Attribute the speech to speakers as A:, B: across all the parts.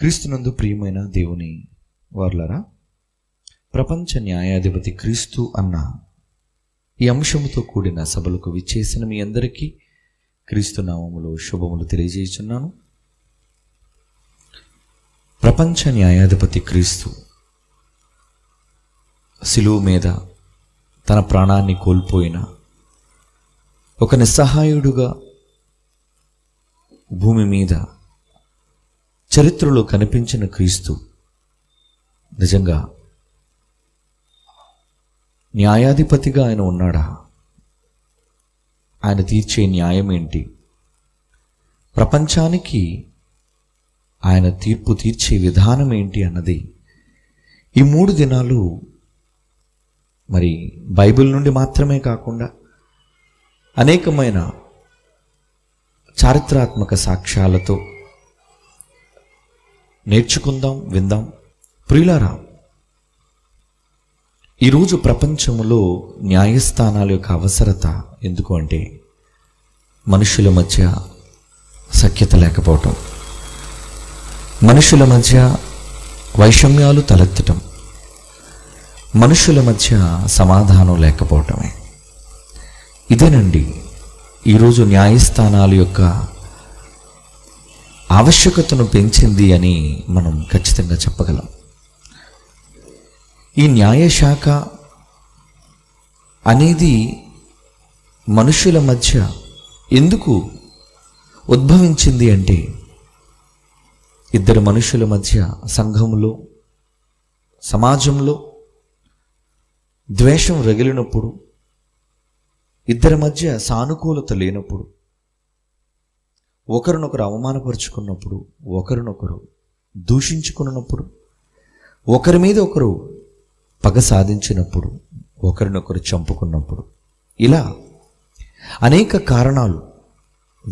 A: క్రీస్తునందు ప్రియమైన దేవుని వర్లరా ప్రపంచ న్యాయాధిపతి క్రీస్తు అన్న ఈ అంశంతో కూడిన సభలకు విచ్చేసిన మీ అందరికీ క్రీస్తు శుభములు తెలియజేస్తున్నాను ప్రపంచ న్యాయాధిపతి క్రీస్తు శిలువు మీద తన ప్రాణాన్ని కోల్పోయిన ఒక నిస్సహాయుడుగా భూమి మీద చరిత్రలో కనిపించిన క్రీస్తు నిజంగా న్యాయాధిపతిగా ఆయన ఉన్నాడా ఆయన తీర్చే న్యాయం ఏంటి ప్రపంచానికి ఆయన తీర్పు తీర్చే విధానం ఏంటి అన్నది ఈ మూడు దినాలు మరి బైబిల్ నుండి మాత్రమే కాకుండా అనేకమైన చారిత్రాత్మక సాక్ష్యాలతో నేర్చుకుందాం విందాం ప్రియులారా ఈరోజు ప్రపంచంలో న్యాయస్థానాల యొక్క అవసరత ఎందుకు అంటే మనుషుల మధ్య సఖ్యత లేకపోవటం మనుషుల మధ్య వైషమ్యాలు తలెత్తటం మనుషుల మధ్య సమాధానం లేకపోవటమే ఇదేనండి ఈరోజు న్యాయస్థానాల యొక్క ఆవశ్యకతను పెంచింది అని మనం ఖచ్చితంగా చెప్పగలం ఈ న్యాయశాఖ అనేది మనుషుల మధ్య ఎందుకు ఉద్భవించింది అంటే ఇద్దరు మనుషుల మధ్య సంఘంలో సమాజంలో ద్వేషం రగిలినప్పుడు ఇద్దరి మధ్య సానుకూలత లేనప్పుడు ఒకరినొకరు అవమానపరుచుకున్నప్పుడు ఒకరినొకరు దూషించుకున్నప్పుడు ఒకరి మీద ఒకరు పగ సాధించినప్పుడు ఒకరినొకరు చంపుకున్నప్పుడు ఇలా అనేక కారణాలు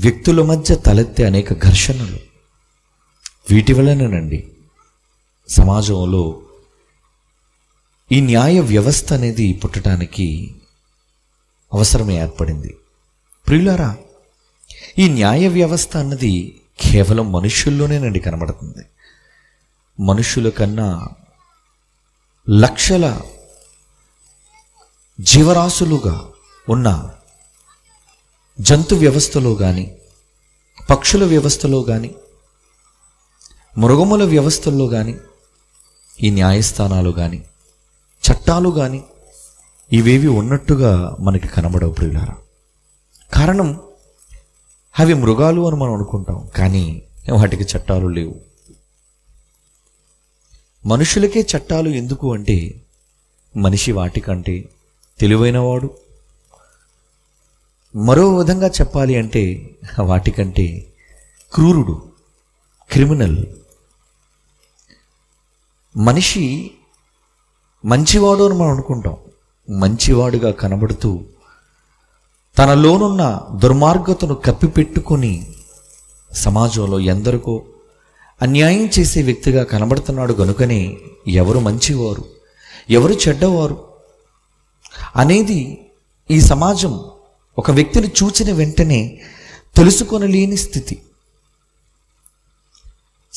A: వ్యక్తుల మధ్య తలెత్తే అనేక ఘర్షణలు వీటి వలననండి సమాజంలో ఈ న్యాయ వ్యవస్థ అనేది పుట్టడానికి అవసరం ఏర్పడింది ప్రియులారా ఈ న్యాయ వ్యవస్థ అన్నది కేవలం మనుషుల్లోనేనండి కనబడుతుంది మనుషుల కన్నా లక్షల జీవరాశులుగా ఉన్న జంతు వ్యవస్థలో కానీ పక్షుల వ్యవస్థలో కానీ మృగముల వ్యవస్థల్లో కానీ ఈ న్యాయస్థానాలు కానీ చట్టాలు కానీ ఇవేవి ఉన్నట్టుగా మనకి కనబడవు ప్రియులారా కారణం అవి మృగాలు అని మనం అనుకుంటాం కానీ వాటికి చట్టాలు లేవు మనుషులకే చట్టాలు ఎందుకు అంటే మనిషి వాటికంటే తెలివైనవాడు మరో విధంగా చెప్పాలి అంటే వాటికంటే క్రూరుడు క్రిమినల్ మనిషి మంచివాడు అని మనం అనుకుంటాం మంచివాడుగా కనబడుతూ తనలోనున్న దుర్మార్గతను కప్పిపెట్టుకొని సమాజంలో ఎందరికో అన్యాయం చేసే వ్యక్తిగా కనబడుతున్నాడు గనుకనే ఎవరు మంచివారు ఎవరు చెడ్డవారు అనేది ఈ సమాజం ఒక వ్యక్తిని చూచిన వెంటనే తెలుసుకొనలేని స్థితి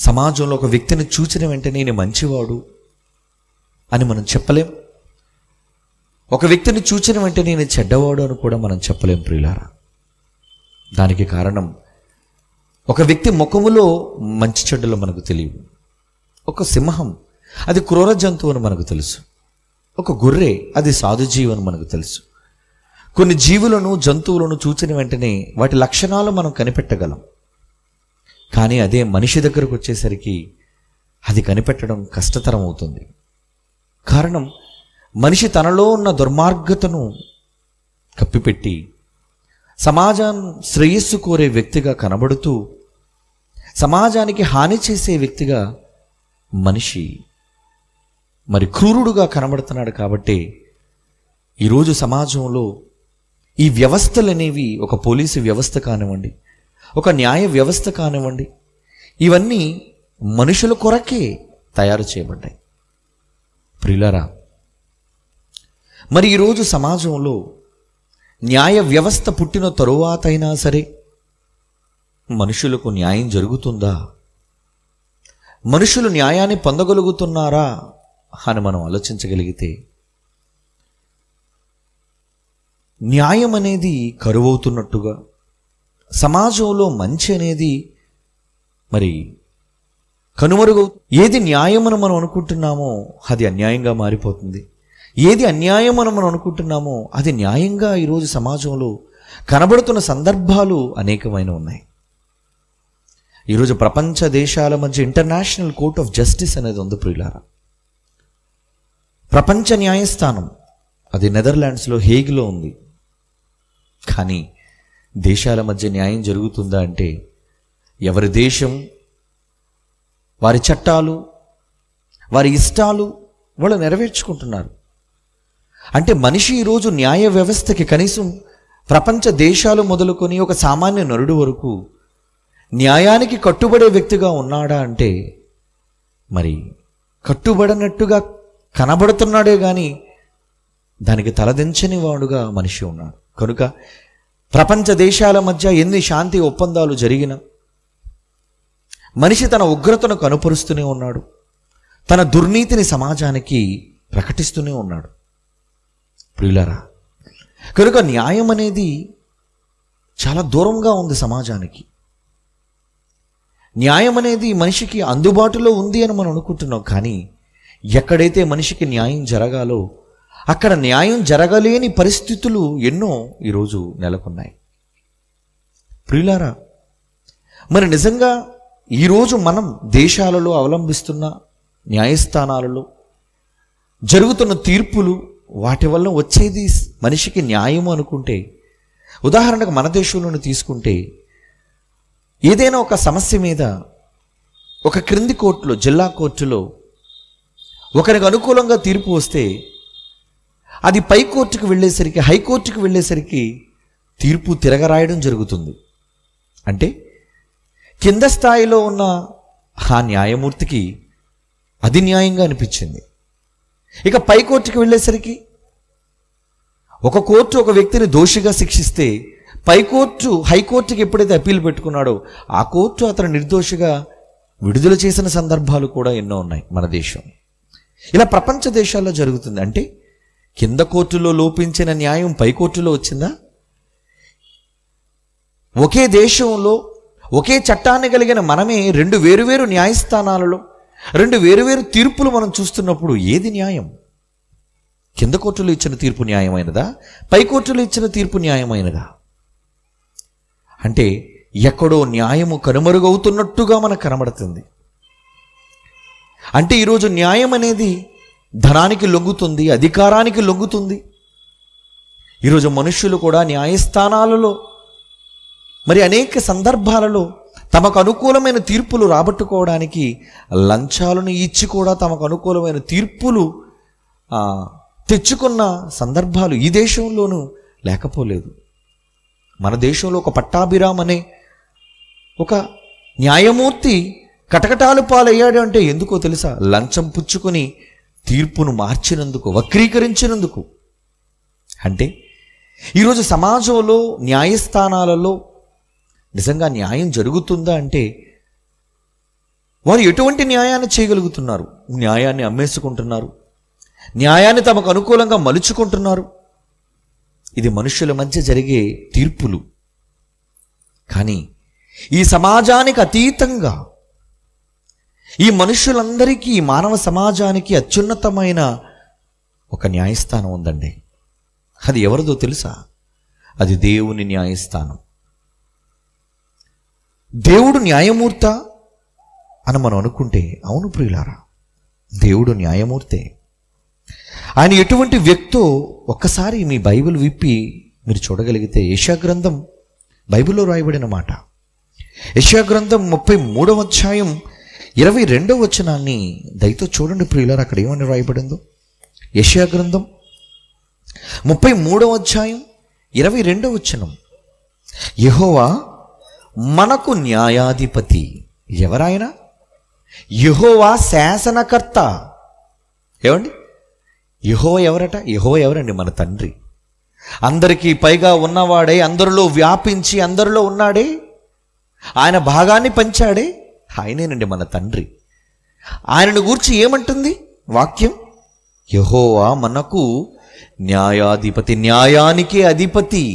A: సమాజంలో ఒక వ్యక్తిని చూచిన వెంటనే నేను మంచివాడు అని మనం చెప్పలేం ఒక వ్యక్తిని చూచిన వెంటనే నేను చెడ్డవాడు అని కూడా మనం చెప్పలేం ప్రియులారా దానికి కారణం ఒక వ్యక్తి ముఖములో మంచి చెడ్డలు మనకు తెలియవు ఒక సింహం అది క్రూర జంతువు అని మనకు తెలుసు ఒక గొర్రె అది సాధుజీవు అని మనకు తెలుసు కొన్ని జీవులను జంతువులను చూచిన వెంటనే వాటి లక్షణాలు మనం కనిపెట్టగలం కానీ అదే మనిషి దగ్గరకు వచ్చేసరికి అది కనిపెట్టడం కష్టతరం అవుతుంది కారణం మనిషి తనలో ఉన్న దుర్మార్గతను కప్పిపెట్టి సమాజం శ్రేయస్సు కోరే వ్యక్తిగా కనబడుతూ సమాజానికి హాని చేసే వ్యక్తిగా మనిషి మరి క్రూరుడుగా కనబడుతున్నాడు కాబట్టి ఈరోజు సమాజంలో ఈ వ్యవస్థలు అనేవి ఒక పోలీసు వ్యవస్థ కానివ్వండి ఒక న్యాయ వ్యవస్థ కానివ్వండి ఇవన్నీ మనుషుల కొరకే తయారు చేయబడ్డాయి ప్రిలరా మరి ఈరోజు సమాజంలో న్యాయ వ్యవస్థ పుట్టిన తరువాత అయినా సరే మనుషులకు న్యాయం జరుగుతుందా మనుషులు న్యాయాన్ని పొందగలుగుతున్నారా అని మనం ఆలోచించగలిగితే న్యాయం అనేది కరువవుతున్నట్టుగా సమాజంలో మంచి అనేది మరి కనుమరుగవు ఏది న్యాయమని మనం అనుకుంటున్నామో అది అన్యాయంగా మారిపోతుంది ఏది అన్యాయం అని మనం అనుకుంటున్నామో అది న్యాయంగా ఈరోజు సమాజంలో కనబడుతున్న సందర్భాలు అనేకమైన ఉన్నాయి ఈరోజు ప్రపంచ దేశాల మధ్య ఇంటర్నేషనల్ కోర్ట్ ఆఫ్ జస్టిస్ అనేది ఉంది ప్రియులారా ప్రపంచ న్యాయస్థానం అది నెదర్లాండ్స్లో హేగ్లో ఉంది కానీ దేశాల మధ్య న్యాయం జరుగుతుందా అంటే ఎవరి దేశం వారి చట్టాలు వారి ఇష్టాలు వాళ్ళు నెరవేర్చుకుంటున్నారు అంటే మనిషి ఈరోజు న్యాయ వ్యవస్థకి కనీసం ప్రపంచ దేశాలు మొదలుకొని ఒక సామాన్య నరుడు వరకు న్యాయానికి కట్టుబడే వ్యక్తిగా ఉన్నాడా అంటే మరి కట్టుబడినట్టుగా కనబడుతున్నాడే కానీ దానికి తలదించని వాడుగా మనిషి ఉన్నాడు కనుక ప్రపంచ దేశాల మధ్య ఎన్ని శాంతి ఒప్పందాలు జరిగినా మనిషి తన ఉగ్రతను కనుపరుస్తూనే ఉన్నాడు తన దుర్నీతిని సమాజానికి ప్రకటిస్తూనే ఉన్నాడు ప్రియులరా కనుక న్యాయం అనేది చాలా దూరంగా ఉంది సమాజానికి న్యాయం అనేది మనిషికి అందుబాటులో ఉంది అని మనం అనుకుంటున్నాం కానీ ఎక్కడైతే మనిషికి న్యాయం జరగాలో అక్కడ న్యాయం జరగలేని పరిస్థితులు ఎన్నో ఈరోజు నెలకొన్నాయి ప్రియులారా మరి నిజంగా ఈరోజు మనం దేశాలలో అవలంబిస్తున్న న్యాయస్థానాలలో జరుగుతున్న తీర్పులు వాటి వల్ల వచ్చేది మనిషికి న్యాయం అనుకుంటే ఉదాహరణకు మన దేశంలోని తీసుకుంటే ఏదైనా ఒక సమస్య మీద ఒక క్రింది కోర్టులో జిల్లా కోర్టులో ఒకరికి అనుకూలంగా తీర్పు వస్తే అది పై కోర్టుకు వెళ్ళేసరికి హైకోర్టుకు వెళ్ళేసరికి తీర్పు తిరగరాయడం జరుగుతుంది అంటే కింద స్థాయిలో ఉన్న ఆ న్యాయమూర్తికి అది న్యాయంగా అనిపించింది ఇక పై కోర్టుకి వెళ్ళేసరికి ఒక కోర్టు ఒక వ్యక్తిని దోషిగా శిక్షిస్తే పై కోర్టు హైకోర్టుకి ఎప్పుడైతే అప్పీల్ పెట్టుకున్నాడో ఆ కోర్టు అతను నిర్దోషిగా విడుదల చేసిన సందర్భాలు కూడా ఎన్నో ఉన్నాయి మన దేశం ఇలా ప్రపంచ దేశాల్లో జరుగుతుంది అంటే కింద కోర్టులో లోపించిన న్యాయం పై కోర్టులో వచ్చిందా ఒకే దేశంలో ఒకే చట్టాన్ని కలిగిన మనమే రెండు వేరువేరు న్యాయస్థానాలలో రెండు వేరువేరు తీర్పులు మనం చూస్తున్నప్పుడు ఏది న్యాయం కింద కోర్టులు ఇచ్చిన తీర్పు న్యాయమైనదా పై కోర్టులు ఇచ్చిన తీర్పు న్యాయమైనదా అంటే ఎక్కడో న్యాయము కనుమరుగవుతున్నట్టుగా మనకు కనబడుతుంది అంటే ఈరోజు న్యాయం అనేది ధనానికి లొంగుతుంది అధికారానికి లొంగుతుంది ఈరోజు మనుషులు కూడా న్యాయస్థానాలలో మరి అనేక సందర్భాలలో తమకు అనుకూలమైన తీర్పులు రాబట్టుకోవడానికి లంచాలను ఇచ్చి కూడా తమకు అనుకూలమైన తీర్పులు తెచ్చుకున్న సందర్భాలు ఈ దేశంలోనూ లేకపోలేదు మన దేశంలో ఒక పట్టాభిరామ్ అనే ఒక న్యాయమూర్తి కటకటాలు పాలయ్యాడు అంటే ఎందుకో తెలుసా లంచం పుచ్చుకొని తీర్పును మార్చినందుకు వక్రీకరించినందుకు అంటే ఈరోజు సమాజంలో న్యాయస్థానాలలో నిజంగా న్యాయం జరుగుతుందా అంటే వారు ఎటువంటి న్యాయాన్ని చేయగలుగుతున్నారు న్యాయాన్ని అమ్మేసుకుంటున్నారు న్యాయాన్ని తమకు అనుకూలంగా మలుచుకుంటున్నారు ఇది మనుషుల మధ్య జరిగే తీర్పులు కానీ ఈ సమాజానికి అతీతంగా ఈ మనుషులందరికీ మానవ సమాజానికి అత్యున్నతమైన ఒక న్యాయస్థానం ఉందండి అది ఎవరిదో తెలుసా అది దేవుని న్యాయస్థానం దేవుడు న్యాయమూర్త అని మనం అనుకుంటే అవును ప్రియులారా దేవుడు న్యాయమూర్తే ఆయన ఎటువంటి వ్యక్తో ఒక్కసారి మీ బైబిల్ విప్పి మీరు చూడగలిగితే యశాగ్రంథం బైబిల్లో రాయబడిన మాట యశాగ్రంథం ముప్పై మూడవ అధ్యాయం ఇరవై రెండవ వచనాన్ని దయతో చూడండి ప్రియులారా అక్కడ ఏమని రాయబడిందో యశాగ్రంథం ముప్పై మూడవ అధ్యాయం ఇరవై రెండవ వచనం యహోవా మనకు న్యాయాధిపతి ఎవరాయన యహోవా శాసనకర్త ఏమండి యహో ఎవరట యహో ఎవరండి మన తండ్రి అందరికీ పైగా ఉన్నవాడే అందరిలో వ్యాపించి అందరిలో ఉన్నాడే ఆయన భాగాన్ని పంచాడే ఆయనేనండి మన తండ్రి ఆయనను గూర్చి ఏమంటుంది వాక్యం యహోవా మనకు న్యాయాధిపతి న్యాయానికే అధిపతి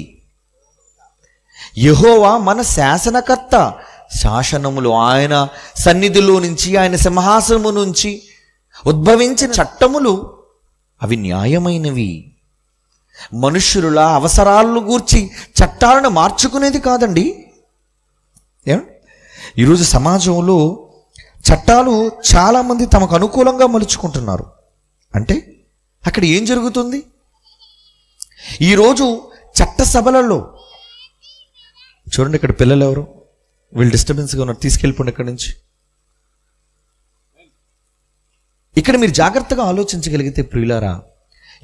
A: యహోవా మన శాసనకర్త శాసనములు ఆయన సన్నిధిలో నుంచి ఆయన సింహాసనము నుంచి ఉద్భవించిన చట్టములు అవి న్యాయమైనవి మనుష్యుల అవసరాలను గూర్చి చట్టాలను మార్చుకునేది కాదండి ఈరోజు సమాజంలో చట్టాలు చాలామంది తమకు అనుకూలంగా మలుచుకుంటున్నారు అంటే అక్కడ ఏం జరుగుతుంది ఈరోజు సభలలో చూడండి ఇక్కడ పిల్లలు ఎవరు వీళ్ళు డిస్టర్బెన్స్గా ఉన్నారు తీసుకెళ్ళిపోండి ఇక్కడ నుంచి ఇక్కడ మీరు జాగ్రత్తగా ఆలోచించగలిగితే ప్రియులారా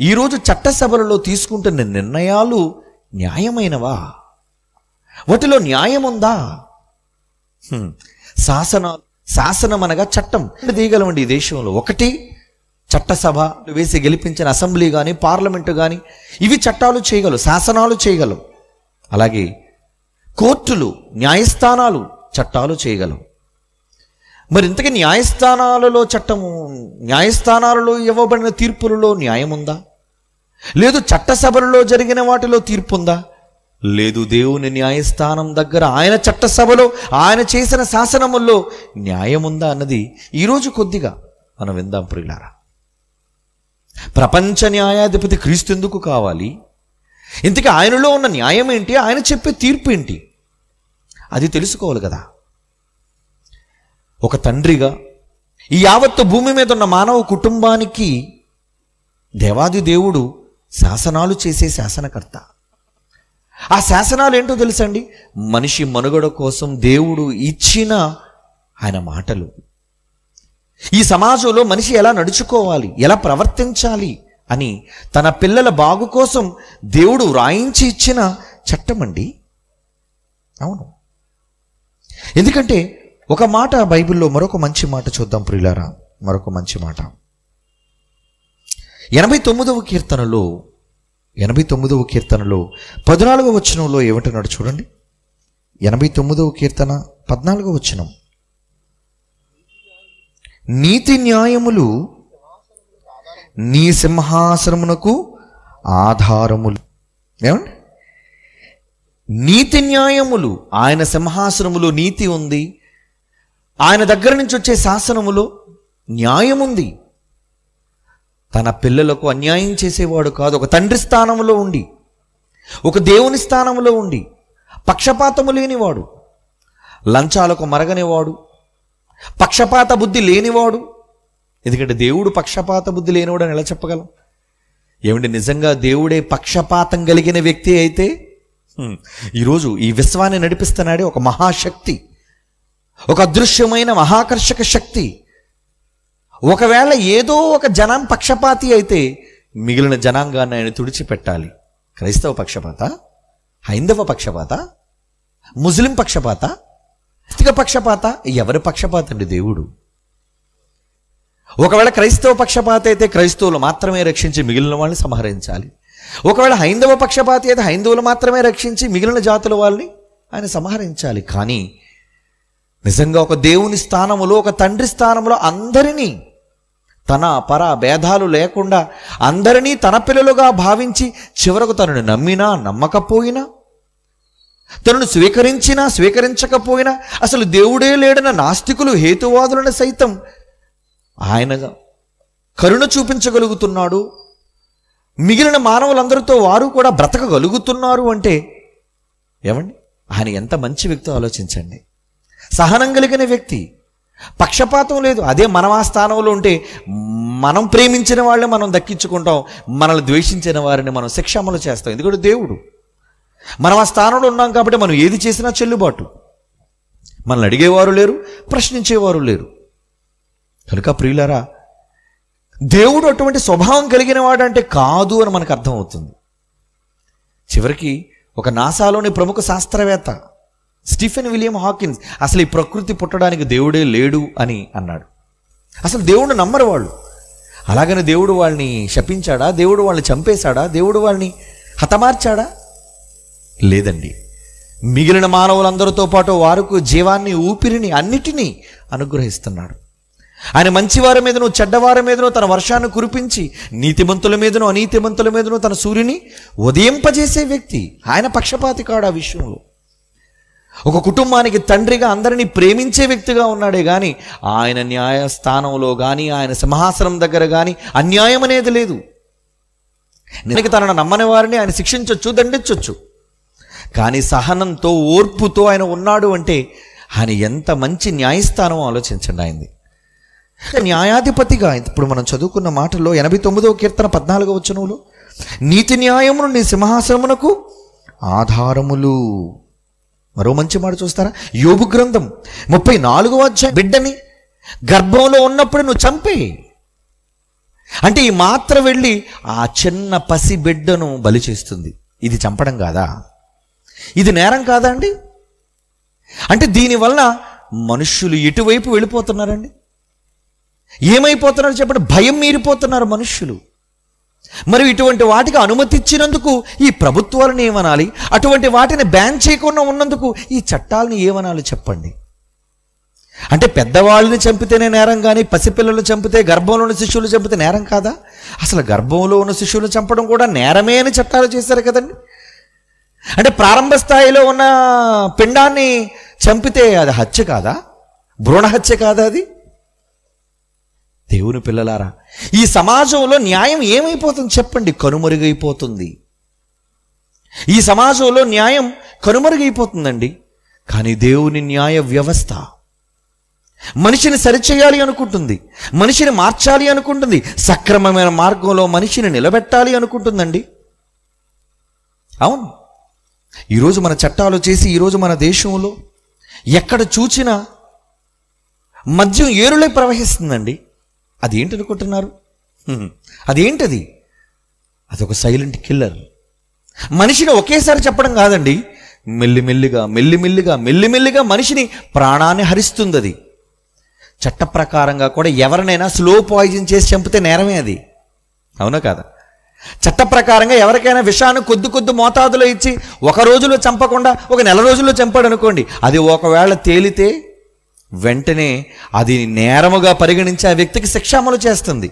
A: ఈరోజు చట్టసభలలో తీసుకుంటున్న నిర్ణయాలు న్యాయమైనవా వాటిలో న్యాయం ఉందా శాసనాలు శాసనం అనగా చట్టం తీయగలమండి ఈ దేశంలో ఒకటి చట్టసభ వేసి గెలిపించిన అసెంబ్లీ కానీ పార్లమెంటు కానీ ఇవి చట్టాలు చేయగలవు శాసనాలు చేయగలవు అలాగే కోర్టులు న్యాయస్థానాలు చట్టాలు చేయగలవు మరి ఇంతకీ న్యాయస్థానాలలో చట్టము న్యాయస్థానాలలో ఇవ్వబడిన తీర్పులలో న్యాయం ఉందా లేదు చట్టసభలలో జరిగిన వాటిలో తీర్పు ఉందా లేదు దేవుని న్యాయస్థానం దగ్గర ఆయన చట్టసభలో ఆయన చేసిన శాసనముల్లో న్యాయం ఉందా అన్నది ఈరోజు కొద్దిగా మనం విందాం ప్రియులారా ప్రపంచ న్యాయాధిపతి క్రీస్తు ఎందుకు కావాలి ఇంతకీ ఆయనలో ఉన్న న్యాయం ఏంటి ఆయన చెప్పే తీర్పు ఏంటి అది తెలుసుకోవాలి కదా ఒక తండ్రిగా ఈ యావత్తు భూమి మీద ఉన్న మానవ కుటుంబానికి దేవాది దేవుడు శాసనాలు చేసే శాసనకర్త ఆ శాసనాలు ఏంటో తెలుసండి మనిషి మనుగడ కోసం దేవుడు ఇచ్చిన ఆయన మాటలు ఈ సమాజంలో మనిషి ఎలా నడుచుకోవాలి ఎలా ప్రవర్తించాలి అని తన పిల్లల బాగు కోసం దేవుడు వ్రాయించి ఇచ్చిన చట్టమండి అవును ఎందుకంటే ఒక మాట బైబిల్లో మరొక మంచి మాట చూద్దాం ప్రియులారా మరొక మంచి మాట ఎనభై తొమ్మిదవ కీర్తనలో ఎనభై తొమ్మిదవ కీర్తనలో పద్నాలుగవ వచనంలో ఏమంటున్నాడు చూడండి ఎనభై తొమ్మిదవ కీర్తన పద్నాలుగవ వచనం నీతి న్యాయములు నీ సింహాసనమునకు ఆధారములు ఏమండి నీతి న్యాయములు ఆయన సింహాసనములో నీతి ఉంది ఆయన దగ్గర నుంచి వచ్చే శాసనములో న్యాయముంది తన పిల్లలకు అన్యాయం చేసేవాడు కాదు ఒక తండ్రి స్థానంలో ఉండి ఒక దేవుని స్థానంలో ఉండి పక్షపాతము లేనివాడు లంచాలకు మరగనివాడు పక్షపాత బుద్ధి లేనివాడు ఎందుకంటే దేవుడు పక్షపాత బుద్ధి లేనివాడు అని ఎలా చెప్పగలం ఏమిటి నిజంగా దేవుడే పక్షపాతం కలిగిన వ్యక్తి అయితే ఈరోజు ఈ విశ్వాన్ని నడిపిస్తున్నాడే ఒక మహాశక్తి ఒక అదృశ్యమైన మహాకర్షక శక్తి ఒకవేళ ఏదో ఒక జనం పక్షపాతి అయితే మిగిలిన జనాంగాన్ని ఆయన తుడిచిపెట్టాలి క్రైస్తవ పక్షపాత హైందవ పక్షపాత ముస్లిం పక్షపాత ఆస్తిక పక్షపాత ఎవరి పక్షపాత అండి దేవుడు ఒకవేళ క్రైస్తవ పక్షపాత అయితే క్రైస్తవులు మాత్రమే రక్షించి మిగిలిన వాళ్ళని సంహరించాలి ఒకవేళ హైందవ పక్షపాతి అయితే హైందవులు మాత్రమే రక్షించి మిగిలిన జాతుల వాళ్ళని ఆయన సంహరించాలి కానీ నిజంగా ఒక దేవుని స్థానములో ఒక తండ్రి స్థానంలో అందరినీ తన పర భేదాలు లేకుండా అందరినీ తన పిల్లలుగా భావించి చివరకు తనను నమ్మినా నమ్మకపోయినా తనను స్వీకరించినా స్వీకరించకపోయినా అసలు దేవుడే లేడన నాస్తికులు హేతువాదులను సైతం ఆయన కరుణ చూపించగలుగుతున్నాడు మిగిలిన మానవులందరితో వారు కూడా బ్రతకగలుగుతున్నారు అంటే ఏమండి ఆయన ఎంత మంచి వ్యక్తి ఆలోచించండి సహనం కలిగిన వ్యక్తి పక్షపాతం లేదు అదే మనం ఆ స్థానంలో ఉంటే మనం ప్రేమించిన వాళ్ళని మనం దక్కించుకుంటాం మనల్ని ద్వేషించిన వారిని మనం శిక్ష అమలు చేస్తాం ఎందుకంటే దేవుడు మనం ఆ స్థానంలో ఉన్నాం కాబట్టి మనం ఏది చేసినా చెల్లుబాటు మనల్ని అడిగేవారు లేరు ప్రశ్నించేవారు లేరు కనుక ప్రియులారా దేవుడు అటువంటి స్వభావం కలిగిన వాడంటే కాదు అని మనకు అర్థమవుతుంది చివరికి ఒక నాసాలోని ప్రముఖ శాస్త్రవేత్త స్టీఫెన్ విలియం హాకిన్స్ అసలు ఈ ప్రకృతి పుట్టడానికి దేవుడే లేడు అని అన్నాడు అసలు దేవుడు నమ్మరు వాళ్ళు అలాగని దేవుడు వాళ్ళని శపించాడా దేవుడు వాళ్ళని చంపేశాడా దేవుడు వాళ్ళని హతమార్చాడా లేదండి మిగిలిన మానవులందరితో పాటు వారికి జీవాన్ని ఊపిరిని అన్నిటినీ అనుగ్రహిస్తున్నాడు ఆయన మంచివారి మీదను చెడ్డవారి మీదను తన వర్షాన్ని కురిపించి నీతిమంతుల మీదను అనీతిమంతుల మీదను తన సూర్యుని ఉదయింపజేసే వ్యక్తి ఆయన పక్షపాతి కాడు ఆ విషయంలో ఒక కుటుంబానికి తండ్రిగా అందరినీ ప్రేమించే వ్యక్తిగా ఉన్నాడే కానీ ఆయన న్యాయస్థానంలో కానీ ఆయన సింహాసనం దగ్గర కానీ అన్యాయం అనేది లేదు నిజానికి తనను నమ్మని వారిని ఆయన శిక్షించవచ్చు దండించవచ్చు కానీ సహనంతో ఓర్పుతో ఆయన ఉన్నాడు అంటే ఆయన ఎంత మంచి న్యాయస్థానం ఆలోచించండి ఆయనది న్యాయాధిపతిగా ఇప్పుడు మనం చదువుకున్న మాటల్లో ఎనభై తొమ్మిదవ కీర్తన పద్నాలుగవ వచనంలో నీతి న్యాయమును నీ సింహాసనమునకు ఆధారములు మరో మంచి మాట చూస్తారా యోగు గ్రంథం ముప్పై నాలుగవ అధ్యాయం బిడ్డని గర్భంలో ఉన్నప్పుడు నువ్వు చంపే అంటే ఈ మాత్ర వెళ్ళి ఆ చిన్న పసి బిడ్డను బలి చేస్తుంది ఇది చంపడం కాదా ఇది నేరం కాదా అండి అంటే దీనివల్ల మనుష్యులు ఎటువైపు వెళ్ళిపోతున్నారండి ఏమైపోతున్నారు చెప్పండి భయం మీరిపోతున్నారు మనుష్యులు మరి ఇటువంటి వాటికి అనుమతిచ్చినందుకు ఈ ప్రభుత్వాలను ఏమనాలి అటువంటి వాటిని బ్యాన్ చేయకుండా ఉన్నందుకు ఈ చట్టాలను ఏమనాలి చెప్పండి అంటే పెద్దవాళ్ళని చంపితేనే నేరం కానీ పసిపిల్లలు చంపితే గర్భంలో ఉన్న శిష్యులు చంపితే నేరం కాదా అసలు గర్భంలో ఉన్న శిష్యులు చంపడం కూడా నేరమే అని చట్టాలు చేశారు కదండి అంటే ప్రారంభ స్థాయిలో ఉన్న పిండాన్ని చంపితే అది హత్య కాదా భ్రూణ హత్య కాదా అది దేవుని పిల్లలారా ఈ సమాజంలో న్యాయం ఏమైపోతుంది చెప్పండి కనుమరుగైపోతుంది ఈ సమాజంలో న్యాయం కనుమరుగైపోతుందండి కానీ దేవుని న్యాయ వ్యవస్థ మనిషిని సరిచేయాలి అనుకుంటుంది మనిషిని మార్చాలి అనుకుంటుంది సక్రమమైన మార్గంలో మనిషిని నిలబెట్టాలి అనుకుంటుందండి అవును ఈరోజు మన చట్టాలు చేసి ఈరోజు మన దేశంలో ఎక్కడ చూచినా మద్యం ఏరులై ప్రవహిస్తుందండి అది ఏంటనుకుంటున్నారు అదేంటది అదొక సైలెంట్ కిల్లర్ మనిషిని ఒకేసారి చెప్పడం కాదండి మెల్లిమెల్లిగా మెల్లిమెల్లిగా మెల్లిమెల్లిగా మనిషిని ప్రాణాన్ని హరిస్తుంది అది చట్ట ప్రకారంగా కూడా ఎవరినైనా స్లో పాయిజన్ చేసి చంపితే నేరమే అది అవునా కాదా చట్ట ప్రకారంగా ఎవరికైనా విషాన్ని కొద్ది కొద్ది మోతాదులో ఇచ్చి ఒక రోజులో చంపకుండా ఒక నెల రోజుల్లో చంపాడు అనుకోండి అది ఒకవేళ తేలితే వెంటనే అది నేరముగా పరిగణించి ఆ వ్యక్తికి శిక్ష అమలు చేస్తుంది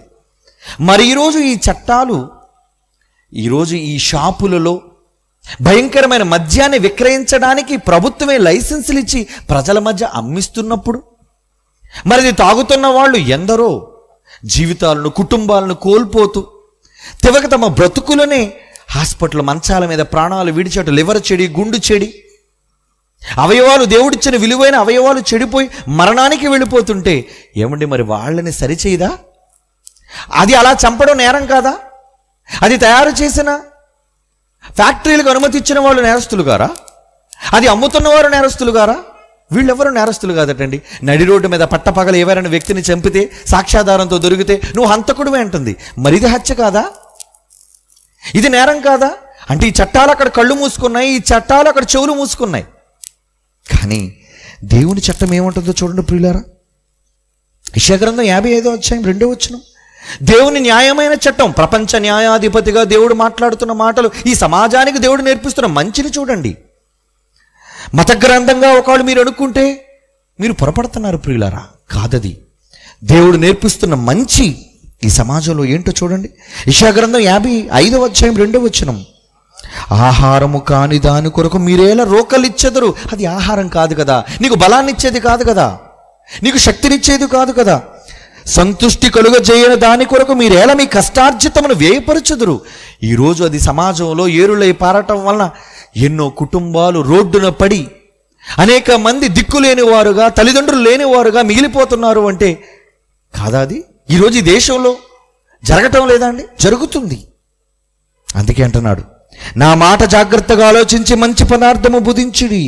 A: మరి ఈరోజు ఈ చట్టాలు ఈరోజు ఈ షాపులలో భయంకరమైన మద్యాన్ని విక్రయించడానికి ప్రభుత్వమే లైసెన్సులు ఇచ్చి ప్రజల మధ్య అమ్మిస్తున్నప్పుడు మరిది తాగుతున్న వాళ్ళు ఎందరో జీవితాలను కుటుంబాలను కోల్పోతూ తివక తమ బ్రతుకులనే హాస్పిటల్ మంచాల మీద ప్రాణాలు విడిచేటు లివర్ చెడి గుండు చెడి అవయవాలు దేవుడిచ్చిన విలువైన అవయవాలు చెడిపోయి మరణానికి వెళ్ళిపోతుంటే ఏమండి మరి వాళ్ళని సరిచేయదా అది అలా చంపడం నేరం కాదా అది తయారు చేసిన ఫ్యాక్టరీలకు అనుమతి ఇచ్చిన వాళ్ళు నేరస్తులు గారా అది అమ్ముతున్నవారు నేరస్తులు గారా వీళ్ళెవరూ నేరస్తులు కాదటండి నడి రోడ్డు మీద పట్టపగల ఎవరైనా వ్యక్తిని చంపితే సాక్ష్యాధారంతో దొరికితే నువ్వు హంతకుడు అంటుంది మరిది హత్య కాదా ఇది నేరం కాదా అంటే ఈ చట్టాలు అక్కడ కళ్ళు మూసుకున్నాయి ఈ చట్టాలు అక్కడ చెవులు మూసుకున్నాయి కానీ దేవుని చట్టం ఏముంటుందో చూడండి ప్రియులారా యశగ్రంథం యాభై ఐదో వచ్చాయి రెండో వచ్చిన దేవుని న్యాయమైన చట్టం ప్రపంచ న్యాయాధిపతిగా దేవుడు మాట్లాడుతున్న మాటలు ఈ సమాజానికి దేవుడు నేర్పిస్తున్న మంచిని చూడండి మత గ్రంథంగా ఒకళ్ళు మీరు అనుకుంటే మీరు పొరపడుతున్నారు ప్రియులారా కాదది దేవుడు నేర్పిస్తున్న మంచి ఈ సమాజంలో ఏంటో చూడండి ఇషాగ్రంథం యాభై ఐదో అధ్యాయం రెండో వచ్చినం ఆహారము కాని దాని కొరకు మీరేలా రోకలిచ్చెదరు అది ఆహారం కాదు కదా నీకు బలాన్నిచ్చేది కాదు కదా నీకు శక్తినిచ్చేది కాదు కదా సంతుష్టి చేయని దాని కొరకు మీరేలా మీ కష్టార్జితమును వ్యయపరచుదురు ఈరోజు అది సమాజంలో ఏరులై పారటం వలన ఎన్నో కుటుంబాలు రోడ్డున పడి అనేక మంది దిక్కులేని వారుగా తల్లిదండ్రులు లేనివారుగా మిగిలిపోతున్నారు అంటే కాదా అది ఈరోజు ఈ దేశంలో జరగటం లేదండి జరుగుతుంది అందుకే అంటున్నాడు నా మాట జాగ్రత్తగా ఆలోచించి మంచి పదార్థము బుధించుడి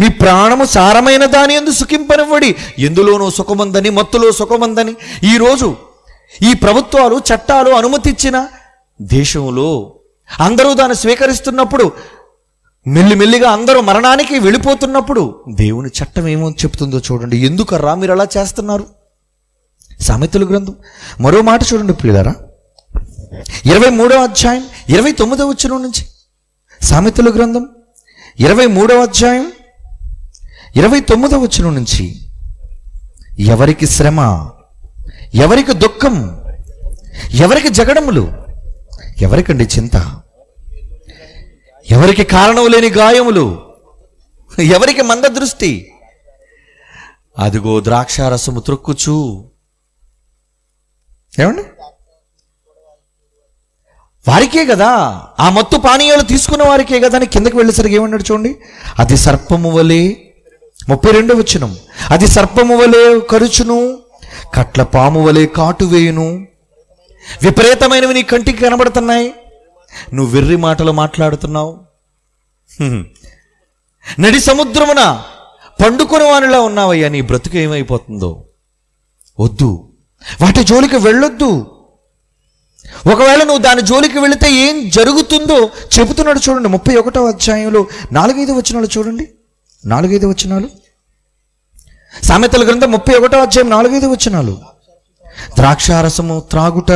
A: మీ ప్రాణము సారమైన దాని ఎందు సుఖింపనివ్వడి ఎందులోనో సుఖముందని మత్తులో సుఖముందని ఈరోజు ఈ ప్రభుత్వాలు చట్టాలు అనుమతిచ్చిన దేశంలో అందరూ దాన్ని స్వీకరిస్తున్నప్పుడు మెల్లిమెల్లిగా అందరూ మరణానికి వెళ్ళిపోతున్నప్పుడు దేవుని చట్టం ఏమో చెప్తుందో చూడండి ఎందుకర్రా మీరు అలా చేస్తున్నారు సామెతలు గ్రంథం మరో మాట చూడండి పిల్లరా ఇరవై మూడవ అధ్యాయం ఇరవై తొమ్మిదవ వచ్చిన నుంచి సామెతల గ్రంథం ఇరవై మూడవ అధ్యాయం ఇరవై తొమ్మిదవ వచ్చిన నుంచి ఎవరికి శ్రమ ఎవరికి దుఃఖం ఎవరికి జగడములు ఎవరికండి చింత ఎవరికి కారణం లేని గాయములు ఎవరికి మంద దృష్టి అదిగో ద్రాక్షారసము త్రొక్కుచు ఏమండి వారికే కదా ఆ మత్తు పానీయాలు తీసుకున్న వారికే కదా అని కిందకి వెళ్ళేసరికి ఏమన్నాడు చూడండి అది సర్పము వలె ముప్పై రెండు వచ్చినం అది సర్పము వలె కరుచును కట్ల పాము వలె కాటు వేయును విపరీతమైనవి నీ కంటికి కనబడుతున్నాయి నువ్వు వెర్రి మాటలు మాట్లాడుతున్నావు నడి సముద్రమున పండుకొని వానిలా ఉన్నావయ్యా నీ బ్రతుకు ఏమైపోతుందో వద్దు వాటి జోలికి వెళ్ళొద్దు ఒకవేళ నువ్వు దాని జోలికి వెళితే ఏం జరుగుతుందో చెబుతున్నాడు చూడండి ముప్పై ఒకటో అధ్యాయంలో నాలుగైదు వచనాలు చూడండి నాలుగైదు వచనాలు సామెతల గ్రంథం ముప్పై ఒకటో అధ్యాయం నాలుగైదు వచనాలు ద్రాక్షారసము త్రాగుట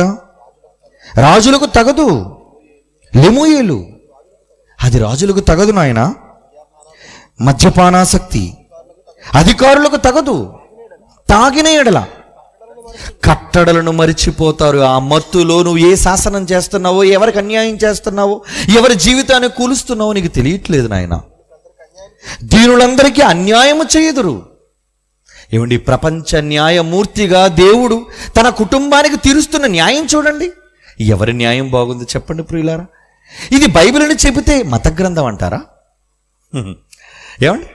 A: రాజులకు తగదు లెమూయేలు అది రాజులకు తగదు నాయన మద్యపానాసక్తి అధికారులకు తగదు తాగిన ఎడల కట్టడలను మరిచిపోతారు ఆ మత్తులో నువ్వు ఏ శాసనం చేస్తున్నావో ఎవరికి అన్యాయం చేస్తున్నావో ఎవరి జీవితాన్ని కూలుస్తున్నావో నీకు తెలియట్లేదు నాయన దీనులందరికీ అన్యాయము చేయుదురు ఏమండి ప్రపంచ న్యాయమూర్తిగా దేవుడు తన కుటుంబానికి తీరుస్తున్న న్యాయం చూడండి ఎవరి న్యాయం బాగుంది చెప్పండి ప్రియులారా ఇది బైబిల్ని చెబితే మత గ్రంథం అంటారా ఏమండి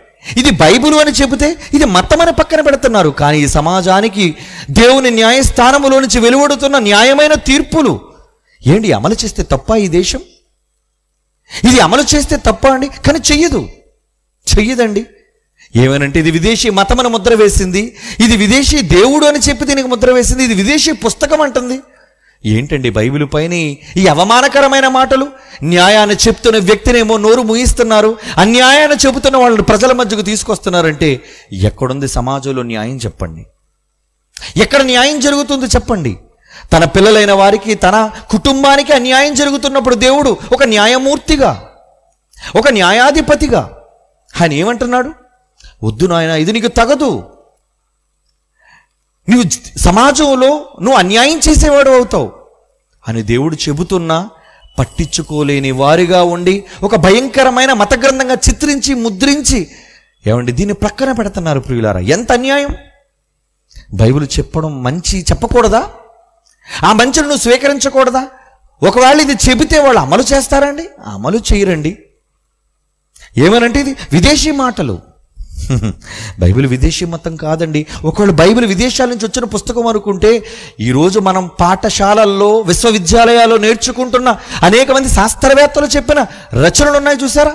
A: ఇది బైబుల్ అని చెబితే ఇది మతమని పక్కన పెడుతున్నారు కానీ ఈ సమాజానికి దేవుని న్యాయస్థానములో నుంచి వెలువడుతున్న న్యాయమైన తీర్పులు ఏంటి అమలు చేస్తే తప్ప ఈ దేశం ఇది అమలు చేస్తే తప్ప అండి కానీ చెయ్యదు చెయ్యదండి ఏమనంటే ఇది విదేశీ మతమని ముద్ర వేసింది ఇది విదేశీ దేవుడు అని చెప్పి దీనికి ముద్ర వేసింది ఇది విదేశీ పుస్తకం అంటుంది ఏంటండి బైబిల్ పైన ఈ అవమానకరమైన మాటలు న్యాయాన్ని చెప్తున్న వ్యక్తినేమో నోరు ముగిస్తున్నారు అన్యాయాన్ని చెబుతున్న వాళ్ళని ప్రజల మధ్యకు తీసుకొస్తున్నారంటే ఎక్కడుంది సమాజంలో న్యాయం చెప్పండి ఎక్కడ న్యాయం జరుగుతుంది చెప్పండి తన పిల్లలైన వారికి తన కుటుంబానికి అన్యాయం జరుగుతున్నప్పుడు దేవుడు ఒక న్యాయమూర్తిగా ఒక న్యాయాధిపతిగా ఆయన ఏమంటున్నాడు వద్దు నాయన ఇది నీకు తగదు నువ్వు సమాజంలో నువ్వు అన్యాయం చేసేవాడు అవుతావు అని దేవుడు చెబుతున్నా పట్టించుకోలేని వారిగా ఉండి ఒక భయంకరమైన మత గ్రంథంగా చిత్రించి ముద్రించి ఏమండి దీన్ని ప్రక్కన పెడుతున్నారు ప్రియులారా ఎంత అన్యాయం బైబిల్ చెప్పడం మంచి చెప్పకూడదా ఆ మంచిని నువ్వు స్వీకరించకూడదా ఒకవేళ ఇది చెబితే వాళ్ళు అమలు చేస్తారండి అమలు చేయరండి ఏమనంటే ఇది విదేశీ మాటలు బైబిల్ విదేశీ మతం కాదండి ఒకవేళ బైబిల్ విదేశాల నుంచి వచ్చిన పుస్తకం అనుకుంటే ఈరోజు మనం పాఠశాలల్లో విశ్వవిద్యాలయాల్లో నేర్చుకుంటున్న అనేక మంది శాస్త్రవేత్తలు చెప్పిన రచనలు ఉన్నాయి చూసారా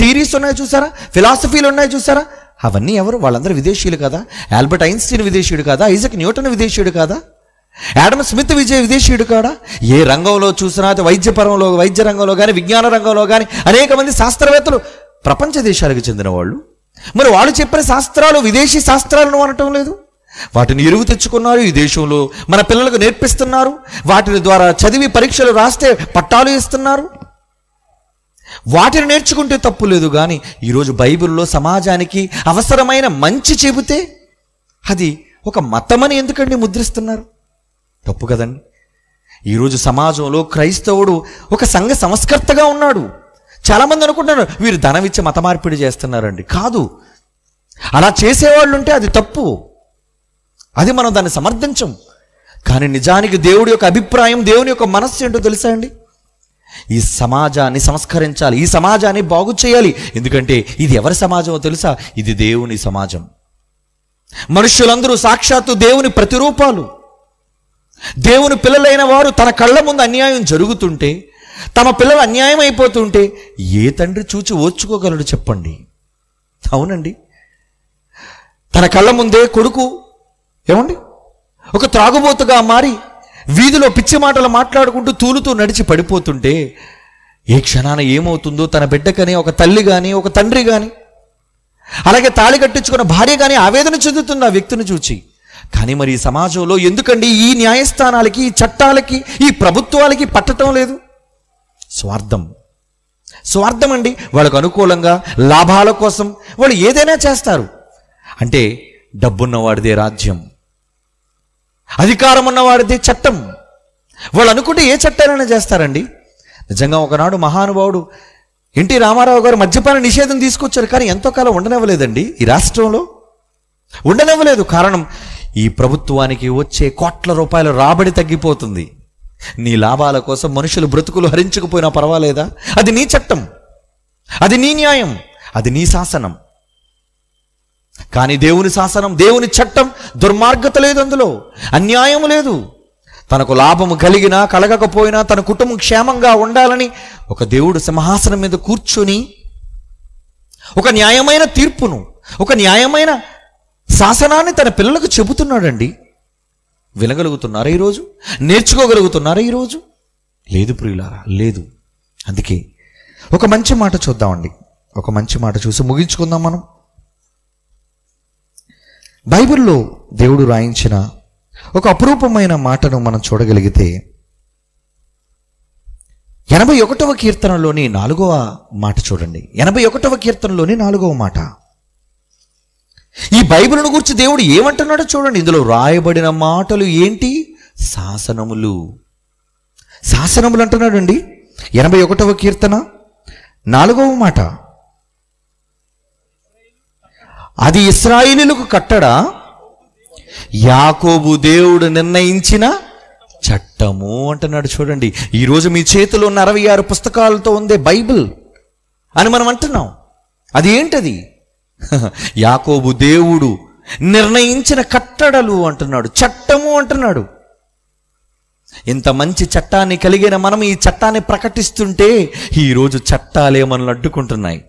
A: థీరీస్ ఉన్నాయి చూసారా ఫిలాసఫీలు ఉన్నాయి చూసారా అవన్నీ ఎవరు వాళ్ళందరూ విదేశీయులు కదా ఆల్బర్ట్ ఐన్స్టీన్ విదేశీయుడు కాదా ఐజక్ న్యూటన్ విదేశీయుడు కాదా యాడమ్ స్మిత్ విజయ్ విదేశీయుడు కాడా ఏ రంగంలో చూసినా వైద్యపరంలో వైద్య రంగంలో కానీ విజ్ఞాన రంగంలో కానీ అనేక మంది శాస్త్రవేత్తలు ప్రపంచ దేశాలకు చెందిన వాళ్ళు మరి వాళ్ళు చెప్పిన శాస్త్రాలు విదేశీ శాస్త్రాలను అనటం లేదు వాటిని ఎరువు తెచ్చుకున్నారు ఈ దేశంలో మన పిల్లలకు నేర్పిస్తున్నారు వాటిని ద్వారా చదివి పరీక్షలు రాస్తే పట్టాలు ఇస్తున్నారు వాటిని నేర్చుకుంటే తప్పు లేదు కానీ ఈరోజు బైబిల్లో సమాజానికి అవసరమైన మంచి చెబితే అది ఒక మతమని ఎందుకండి ముద్రిస్తున్నారు తప్పు కదండి ఈరోజు సమాజంలో క్రైస్తవుడు ఒక సంఘ సంస్కర్తగా ఉన్నాడు చాలామంది అనుకుంటున్నారు వీరు ధనం ఇచ్చి మత మార్పిడి చేస్తున్నారండి కాదు అలా చేసేవాళ్ళు ఉంటే అది తప్పు అది మనం దాన్ని సమర్థించం కానీ నిజానికి దేవుడి యొక్క అభిప్రాయం దేవుని యొక్క మనస్సు ఏంటో తెలుసా అండి ఈ సమాజాన్ని సంస్కరించాలి ఈ సమాజాన్ని బాగు చేయాలి ఎందుకంటే ఇది ఎవరి సమాజమో తెలుసా ఇది దేవుని సమాజం మనుషులందరూ సాక్షాత్తు దేవుని ప్రతిరూపాలు దేవుని పిల్లలైన వారు తన కళ్ళ ముందు అన్యాయం జరుగుతుంటే తమ పిల్లలు అన్యాయం అయిపోతుంటే ఏ తండ్రి చూచి ఓర్చుకోగలడు చెప్పండి అవునండి తన కళ్ళ ముందే కొడుకు ఏమండి ఒక త్రాగుబోతుగా మారి వీధిలో పిచ్చి మాటలు మాట్లాడుకుంటూ తూలుతూ నడిచి పడిపోతుంటే ఏ క్షణాన ఏమవుతుందో తన బిడ్డకని ఒక తల్లి కానీ ఒక తండ్రి కానీ అలాగే తాళి కట్టించుకున్న భార్య కానీ ఆవేదన చెందుతుంది ఆ వ్యక్తిని చూచి కానీ మరి సమాజంలో ఎందుకండి ఈ న్యాయస్థానాలకి ఈ చట్టాలకి ఈ ప్రభుత్వాలకి పట్టడం లేదు స్వార్థం స్వార్థం అండి వాళ్ళకు అనుకూలంగా లాభాల కోసం వాళ్ళు ఏదైనా చేస్తారు అంటే డబ్బున్నవాడిదే రాజ్యం అధికారం ఉన్నవాడిదే చట్టం వాళ్ళు అనుకుంటే ఏ చట్టాలైనా చేస్తారండి నిజంగా ఒకనాడు మహానుభావుడు ఎన్టీ రామారావు గారు మద్యపాన నిషేధం తీసుకొచ్చారు కానీ ఎంతో కాలం ఉండనివ్వలేదండి ఈ రాష్ట్రంలో ఉండనివ్వలేదు కారణం ఈ ప్రభుత్వానికి వచ్చే కోట్ల రూపాయల రాబడి తగ్గిపోతుంది నీ లాభాల కోసం మనుషులు బ్రతుకులు హరించకపోయినా పర్వాలేదా అది నీ చట్టం అది నీ న్యాయం అది నీ శాసనం కానీ దేవుని శాసనం దేవుని చట్టం దుర్మార్గత లేదు అందులో అన్యాయం లేదు తనకు లాభము కలిగినా కలగకపోయినా తన కుటుంబం క్షేమంగా ఉండాలని ఒక దేవుడు సింహాసనం మీద కూర్చొని ఒక న్యాయమైన తీర్పును ఒక న్యాయమైన శాసనాన్ని తన పిల్లలకు చెబుతున్నాడండి వినగలుగుతున్నారా ఈరోజు నేర్చుకోగలుగుతున్నారా ఈరోజు లేదు ప్రియులారా లేదు అందుకే ఒక మంచి మాట చూద్దామండి ఒక మంచి మాట చూసి ముగించుకుందాం మనం బైబిల్లో దేవుడు రాయించిన ఒక అపురూపమైన మాటను మనం చూడగలిగితే ఎనభై ఒకటవ కీర్తనలోని నాలుగవ మాట చూడండి ఎనభై ఒకటవ కీర్తనలోని నాలుగవ మాట ఈ బైబిల్ను గురించి దేవుడు ఏమంటున్నాడో చూడండి ఇందులో రాయబడిన మాటలు ఏంటి శాసనములు శాసనములు అంటున్నాడండి ఎనభై ఒకటవ కీర్తన నాలుగవ మాట అది ఇస్రాయిలీలకు కట్టడా యాకోబు దేవుడు నిర్ణయించిన చట్టము అంటున్నాడు చూడండి ఈరోజు మీ చేతిలో ఉన్న అరవై ఆరు పుస్తకాలతో ఉందే బైబిల్ అని మనం అంటున్నాం అది ఏంటది యాకోబు దేవుడు నిర్ణయించిన కట్టడలు అంటున్నాడు చట్టము అంటున్నాడు ఇంత మంచి చట్టాన్ని కలిగిన మనం ఈ చట్టాన్ని ప్రకటిస్తుంటే ఈరోజు చట్టాలే మనల్ని అడ్డుకుంటున్నాయి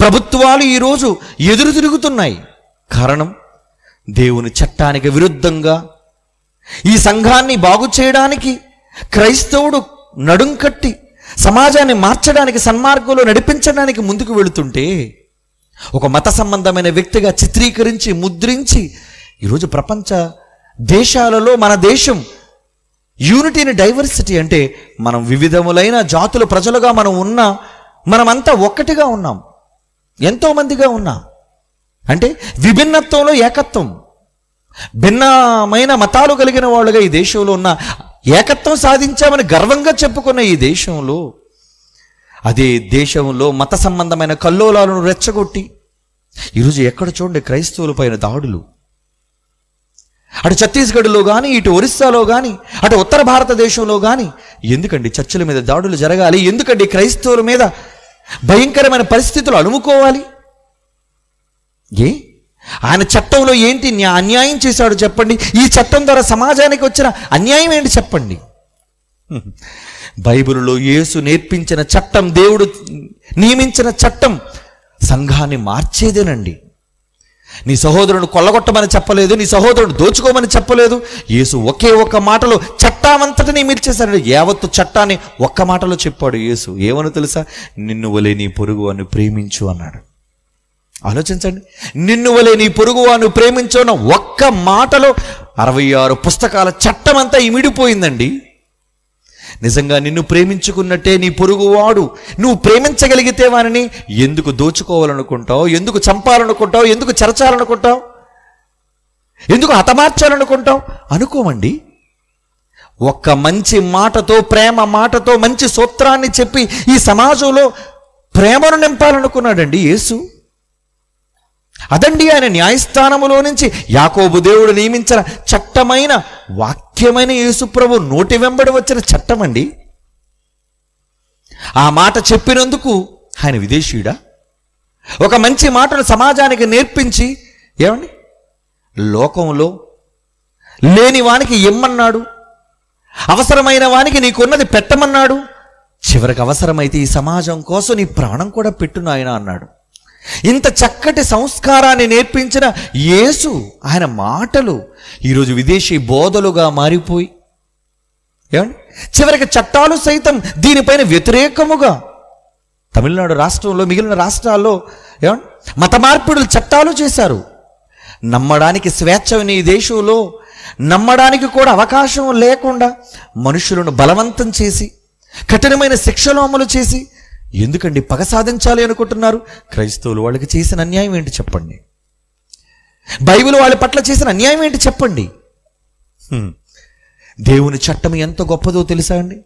A: ప్రభుత్వాలు ఈరోజు ఎదురు తిరుగుతున్నాయి కారణం దేవుని చట్టానికి విరుద్ధంగా ఈ సంఘాన్ని బాగు చేయడానికి క్రైస్తవుడు నడుం కట్టి సమాజాన్ని మార్చడానికి సన్మార్గంలో నడిపించడానికి ముందుకు వెళుతుంటే ఒక మత సంబంధమైన వ్యక్తిగా చిత్రీకరించి ముద్రించి ఈరోజు ప్రపంచ దేశాలలో మన దేశం యూనిటీ డైవర్సిటీ అంటే మనం వివిధములైన జాతులు ప్రజలుగా మనం ఉన్నా మనమంతా ఒక్కటిగా ఉన్నాం ఎంతోమందిగా ఉన్నా అంటే విభిన్నత్వంలో ఏకత్వం భిన్నమైన మతాలు కలిగిన వాళ్ళుగా ఈ దేశంలో ఉన్న ఏకత్వం సాధించామని గర్వంగా చెప్పుకున్న ఈ దేశంలో అదే దేశంలో మత సంబంధమైన కల్లోలాలను రెచ్చగొట్టి ఈరోజు ఎక్కడ చూడండి క్రైస్తవుల పైన దాడులు అటు ఛత్తీస్గఢ్లో కానీ ఇటు ఒరిస్సాలో కానీ అటు ఉత్తర భారతదేశంలో కానీ ఎందుకండి చర్చల మీద దాడులు జరగాలి ఎందుకండి క్రైస్తవుల మీద భయంకరమైన పరిస్థితులు అలుముకోవాలి ఏ ఆయన చట్టంలో ఏంటి అన్యాయం చేశాడు చెప్పండి ఈ చట్టం ద్వారా సమాజానికి వచ్చిన అన్యాయం ఏంటి చెప్పండి బైబిల్లో యేసు నేర్పించిన చట్టం దేవుడు నియమించిన చట్టం సంఘాన్ని మార్చేదేనండి నీ సహోదరుడు కొల్లగొట్టమని చెప్పలేదు నీ సహోదరుడు దోచుకోమని చెప్పలేదు యేసు ఒకే ఒక మాటలో చట్టామంతటినీ మిర్చేశాడు యావత్తు చట్టాన్ని ఒక్క మాటలో చెప్పాడు యేసు ఏమని తెలుసా నిన్ను వలే నీ పొరుగు అని ప్రేమించు అన్నాడు ఆలోచించండి నిన్ను వలే నీ పొరుగు ప్రేమించు అన్న ఒక్క మాటలో అరవై ఆరు పుస్తకాల చట్టం అంతా ఇమిడిపోయిందండి నిజంగా నిన్ను ప్రేమించుకున్నట్టే నీ పొరుగువాడు నువ్వు ప్రేమించగలిగితే వారిని ఎందుకు దోచుకోవాలనుకుంటావు ఎందుకు చంపాలనుకుంటావు ఎందుకు చరచాలనుకుంటావు ఎందుకు హతమార్చాలనుకుంటావు అనుకోమండి ఒక్క మంచి మాటతో ప్రేమ మాటతో మంచి సూత్రాన్ని చెప్పి ఈ సమాజంలో ప్రేమను నింపాలనుకున్నాడండి యేసు అదండి ఆయన న్యాయస్థానములో నుంచి యాకోబు దేవుడు నియమించిన చట్టమైన వాక్యమైన యేసుప్రభు నోటి వెంబడి వచ్చిన చట్టం అండి ఆ మాట చెప్పినందుకు ఆయన విదేశీయుడా ఒక మంచి మాటను సమాజానికి నేర్పించి ఏమండి లోకంలో లేని వానికి ఇమ్మన్నాడు అవసరమైన వానికి నీకున్నది పెట్టమన్నాడు చివరికి అవసరమైతే ఈ సమాజం కోసం నీ ప్రాణం కూడా పెట్టును ఆయన అన్నాడు ఇంత చక్కటి సంస్కారాన్ని నేర్పించిన యేసు ఆయన మాటలు ఈరోజు విదేశీ బోధలుగా మారిపోయి చివరికి చట్టాలు సైతం దీనిపైన వ్యతిరేకముగా తమిళనాడు రాష్ట్రంలో మిగిలిన రాష్ట్రాల్లో మత మార్పిడులు చట్టాలు చేశారు నమ్మడానికి స్వేచ్ఛని ఈ దేశంలో నమ్మడానికి కూడా అవకాశం లేకుండా మనుషులను బలవంతం చేసి కఠినమైన శిక్షలు అమలు చేసి ఎందుకండి పగ సాధించాలి అనుకుంటున్నారు క్రైస్తవులు వాళ్ళకి చేసిన అన్యాయం ఏంటి చెప్పండి బైబిల్ వాళ్ళ పట్ల చేసిన అన్యాయం ఏంటి చెప్పండి దేవుని చట్టం ఎంత గొప్పదో తెలుసా అండి